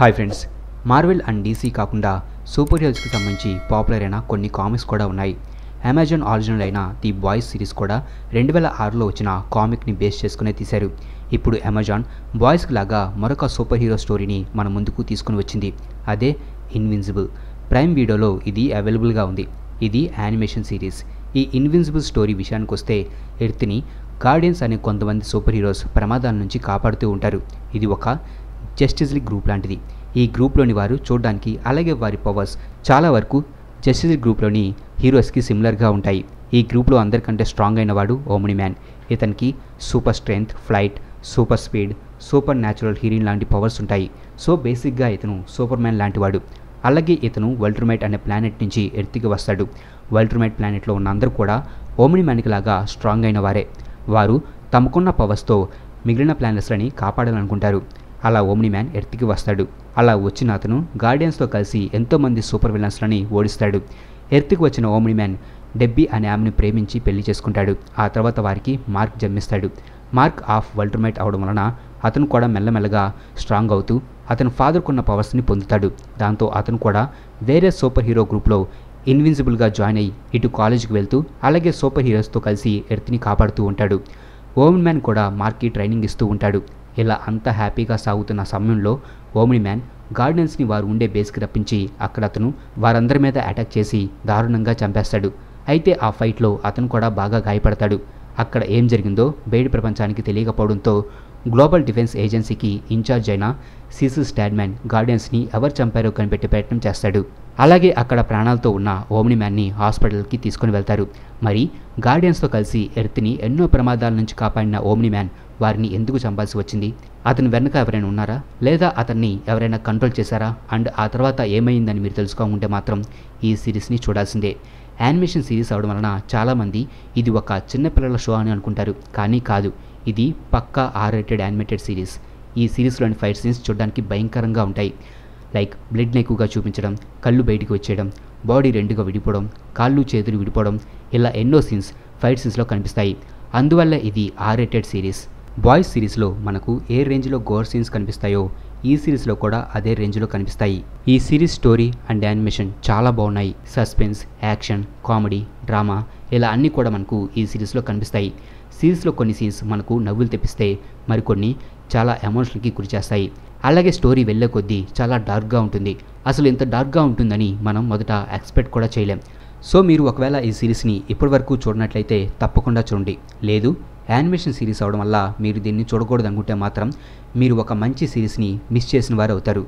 hi friends Marvel and DC కాకుండా super హీరోస్కి సంబంధించి పాపులర్ అయిన కొన్ని కామిక్స్ కూడా ఉన్నాయి అమెజాన్ ఆరిజినల్ అయిన ది బాయ్స్ సిరీస్ కూడా రెండు వేల ఆరులో వచ్చిన కామిక్ని బేస్ చేసుకునే తీశారు ఇప్పుడు అమెజాన్ బాయ్స్కి లాగా మరొక సూపర్ హీరో స్టోరీని మన ముందుకు తీసుకుని వచ్చింది అదే ఇన్విన్సిబుల్ ప్రైమ్ వీడియోలో ఇది అవైలబుల్గా ఉంది ఇది యానిమేషన్ సిరీస్ ఈ ఇన్విన్సిబుల్ స్టోరీ విషయానికి వస్తే ఎర్త్ని గార్డియన్స్ అనే కొంతమంది సూపర్ హీరోస్ ప్రమాదాల నుంచి కాపాడుతూ ఉంటారు ఇది ఒక జస్టిస్ లీగ్ గ్రూప్ లాంటిది ఈ గ్రూప్లోని వారు చూడడానికి అలాగే వారి పవర్స్ చాలా వరకు జస్టిస్ లీగ్ గ్రూప్లోని హీరోస్కి సిమిలర్గా ఉంటాయి ఈ గ్రూప్లో అందరికంటే స్ట్రాంగ్ అయిన వాడు ఓమిని మ్యాన్ ఇతనికి super strength flight super speed supernatural heroine లాంటి పవర్స్ ఉంటాయి సో బేసిక్గా ఇతను సూపర్ మ్యాన్ లాంటివాడు అలాగే ఇతను వల్ట్రమైట్ అనే ప్లానెట్ నుంచి ఎర్త్కి వస్తాడు వల్ట్రమైట్ ప్లానెట్లో ఉన్న అందరూ కూడా ఓమిని మ్యాన్కి లాగా స్ట్రాంగ్ అయిన వారే వారు తమకున్న పవర్స్తో మిగిలిన ప్లానెట్స్లని కాపాడాలనుకుంటారు అలా ఓమ్ని మ్యాన్ ఎర్త్కి వస్తాడు అలా వచ్చిన అతను గార్డియన్స్తో కలిసి ఎంతోమంది సూపర్ విలన్స్లని ఓడిస్తాడు ఎర్త్కి వచ్చిన ఓమ్ని మ్యాన్ డెబ్బీ అనే ఆమెను ప్రేమించి పెళ్లి చేసుకుంటాడు ఆ తర్వాత వారికి మార్క్ జన్మిస్తాడు మార్క్ ఆఫ్ వల్టర్మేట్ అవడం వలన అతను కూడా మెల్లమెల్లగా స్ట్రాంగ్ అవుతూ అతను ఫాదర్కున్న పవర్స్ని పొందుతాడు దాంతో అతను కూడా వేరే సూపర్ హీరో గ్రూప్లో ఇన్విన్సిబుల్గా జాయిన్ అయ్యి ఇటు కాలేజీకి వెళ్తూ అలాగే సూపర్ హీరోస్తో కలిసి ఎర్త్ని కాపాడుతూ ఉంటాడు ఓమన్ మ్యాన్ కూడా మార్క్కి ట్రైనింగ్ ఇస్తూ ఉంటాడు ఇలా అంత హ్యాపీగా సాగుతున్న సమయంలో ఓమిని మ్యాన్ గార్డెన్స్ని వారు ఉండే బేస్కి రప్పించి అక్కడ అతను వారందరి మీద అటాక్ చేసి దారుణంగా చంపేస్తాడు అయితే ఆ ఫైట్లో అతను కూడా బాగా గాయపడతాడు అక్కడ ఏం జరిగిందో బయట ప్రపంచానికి తెలియకపోవడంతో గ్లోబల్ డిఫెన్స్ ఏజెన్సీకి ఇన్ఛార్జ్ అయిన సీసు స్టాడ్మ్యాన్ గార్డెన్స్ని ఎవరు చంపారో కనిపెట్టే ప్రయత్నం చేస్తాడు అలాగే అక్కడ ప్రాణాలతో ఉన్న ఓమిని మ్యాన్ని హాస్పిటల్కి తీసుకుని వెళ్తారు మరి గార్డియన్స్తో కలిసి ఎర్త్ని ఎన్నో ప్రమాదాల నుంచి కాపాడిన ఓమిని మ్యాన్ వారిని ఎందుకు చంపాల్సి వచ్చింది అతని వెనక ఎవరైనా ఉన్నారా లేదా అతన్ని ఎవరైనా కంట్రోల్ చేశారా అండ్ ఆ తర్వాత ఏమైందని మీరు తెలుసుకోకుంటే మాత్రం ఈ సిరీస్ని చూడాల్సిందే యానిమేషన్ సిరీస్ అవడం వలన చాలామంది ఇది ఒక చిన్నపిల్లల షో అని అనుకుంటారు కానీ కాదు ఇది పక్కా ఆర్ రేటెడ్ యానిమేటెడ్ సిరీస్ ఈ సిరీస్లోని ఫైట్ సీన్స్ చూడడానికి భయంకరంగా ఉంటాయి లైక్ బ్లడ్ని ఎక్కువగా చూపించడం కళ్ళు బయటికి వచ్చేయడం బాడీ రెండుగా విడిపోవడం కాళ్ళు చేతులు విడిపోవడం ఇలా ఎన్నో సీన్స్ ఫైట్ సీన్స్లో కనిపిస్తాయి అందువల్ల ఇది ఆర్ రేటెడ్ సిరీస్ బాయ్స్ సిరీస్లో మనకు ఏ రేంజ్లో గోర్ సీన్స్ కనిపిస్తాయో ఈ సిరీస్లో కూడా అదే రేంజ్లో కనిపిస్తాయి ఈ సిరీస్ స్టోరీ అండ్ యానిమేషన్ చాలా బాగున్నాయి సస్పెన్స్ యాక్షన్ కామెడీ డ్రామా ఇలా అన్నీ కూడా మనకు ఈ సిరీస్లో కనిపిస్తాయి సిరీస్లో కొన్ని సీన్స్ మనకు నవ్వులు తెప్పిస్తే మరికొన్ని చాలా ఎమోషన్కి గురి చేస్తాయి అలాగే స్టోరీ వెళ్ళే కొద్దీ చాలా డార్క్గా ఉంటుంది అసలు ఇంత డార్క్గా ఉంటుందని మనం మొదట ఎక్స్పెక్ట్ కూడా చేయలేం సో మీరు ఒకవేళ ఈ సిరీస్ని ఇప్పటివరకు చూడనట్లయితే తప్పకుండా చూడండి లేదు యానిమేషన్ సిరీస్ అవడం వల్ల మీరు దీన్ని చూడకూడదు అనుకుంటే మాత్రం మీరు ఒక మంచి సిరీస్ని మిస్ చేసిన వారు అవుతారు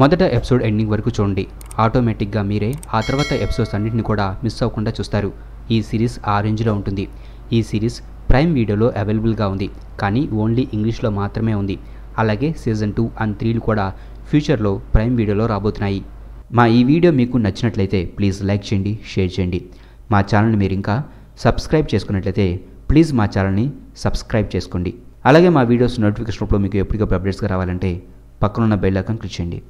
మొదట ఎపిసోడ్ ఎండింగ్ వరకు చూడండి ఆటోమేటిక్గా మీరే ఆ తర్వాత ఎపిసోడ్స్ అన్నింటిని కూడా మిస్ అవ్వకుండా చూస్తారు ఈ సిరీస్ ఆ రేంజ్లో ఉంటుంది ఈ సిరీస్ ప్రైమ్ వీడియోలో అవైలబుల్గా ఉంది కానీ ఓన్లీ ఇంగ్లీష్లో మాత్రమే ఉంది అలాగే సీజన్ టూ అండ్ త్రీలు కూడా ఫ్యూచర్లో ప్రైమ్ వీడియోలో రాబోతున్నాయి మా ఈ వీడియో మీకు నచ్చినట్లయితే ప్లీజ్ లైక్ చేయండి షేర్ చేయండి మా ఛానల్ని మీరు ఇంకా సబ్స్క్రైబ్ చేసుకున్నట్లయితే ప్లీజ్ మా ఛానల్ని సబ్స్క్రైబ్ చేసుకోండి అలాగే మా వీడియోస్ నోటిఫికేషన్ రూపంలో మీకు ఎప్పటికప్పుడు అప్డేట్స్గా రావాలంటే పక్కనున్న బెల్ ఐకాన్ క్లిక్ చేయండి